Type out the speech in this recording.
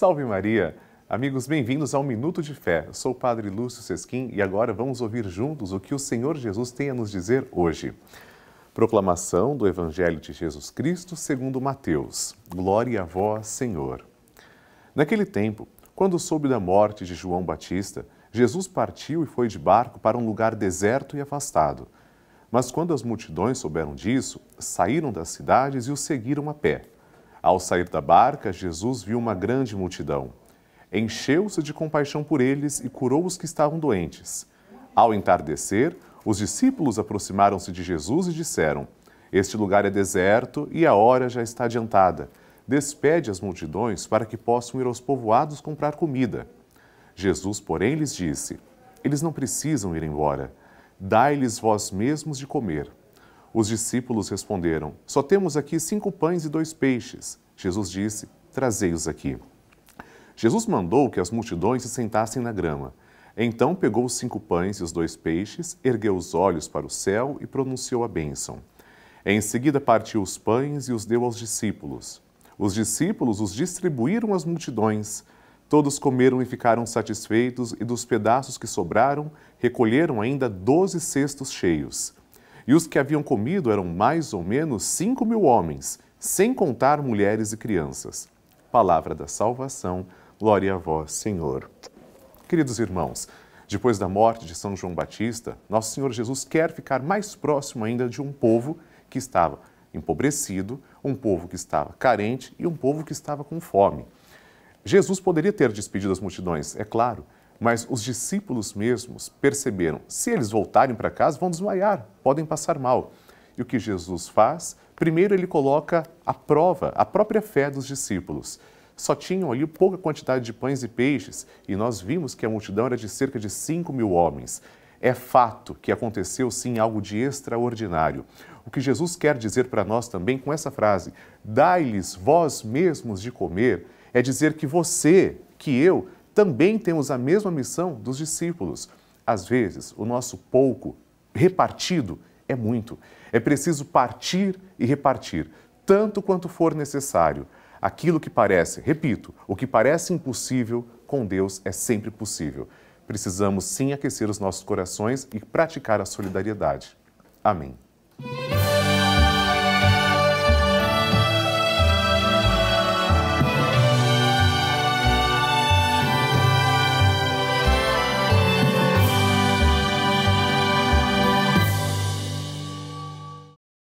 Salve Maria! Amigos, bem-vindos ao Minuto de Fé. Eu sou o Padre Lúcio Sesquim e agora vamos ouvir juntos o que o Senhor Jesus tem a nos dizer hoje. Proclamação do Evangelho de Jesus Cristo segundo Mateus. Glória a vós, Senhor. Naquele tempo, quando soube da morte de João Batista, Jesus partiu e foi de barco para um lugar deserto e afastado. Mas quando as multidões souberam disso, saíram das cidades e o seguiram a pé. Ao sair da barca, Jesus viu uma grande multidão. Encheu-se de compaixão por eles e curou os que estavam doentes. Ao entardecer, os discípulos aproximaram-se de Jesus e disseram: Este lugar é deserto e a hora já está adiantada. Despede as multidões para que possam ir aos povoados comprar comida. Jesus, porém, lhes disse: Eles não precisam ir embora. Dai-lhes vós mesmos de comer. Os discípulos responderam: Só temos aqui cinco pães e dois peixes. Jesus disse: Trazei-os aqui. Jesus mandou que as multidões se sentassem na grama. Então pegou os cinco pães e os dois peixes, ergueu os olhos para o céu e pronunciou a bênção. Em seguida partiu os pães e os deu aos discípulos. Os discípulos os distribuíram às multidões. Todos comeram e ficaram satisfeitos, e dos pedaços que sobraram, recolheram ainda doze cestos cheios. E os que haviam comido eram mais ou menos cinco mil homens, sem contar mulheres e crianças. Palavra da salvação, glória a vós, Senhor. Queridos irmãos, depois da morte de São João Batista, Nosso Senhor Jesus quer ficar mais próximo ainda de um povo que estava empobrecido, um povo que estava carente e um povo que estava com fome. Jesus poderia ter despedido as multidões, é claro, mas os discípulos mesmos perceberam: se eles voltarem para casa, vão desmaiar, podem passar mal. E o que Jesus faz? Primeiro, ele coloca a prova a própria fé dos discípulos. Só tinham ali pouca quantidade de pães e peixes, e nós vimos que a multidão era de cerca de 5 mil homens. É fato que aconteceu sim algo de extraordinário. O que Jesus quer dizer para nós também com essa frase, dai-lhes vós mesmos de comer, é dizer que você, que eu, também temos a mesma missão dos discípulos. Às vezes, o nosso pouco repartido é muito. É preciso partir e repartir, tanto quanto for necessário. Aquilo que parece, repito, o que parece impossível, com Deus é sempre possível. Precisamos sim aquecer os nossos corações e praticar a solidariedade. Amém.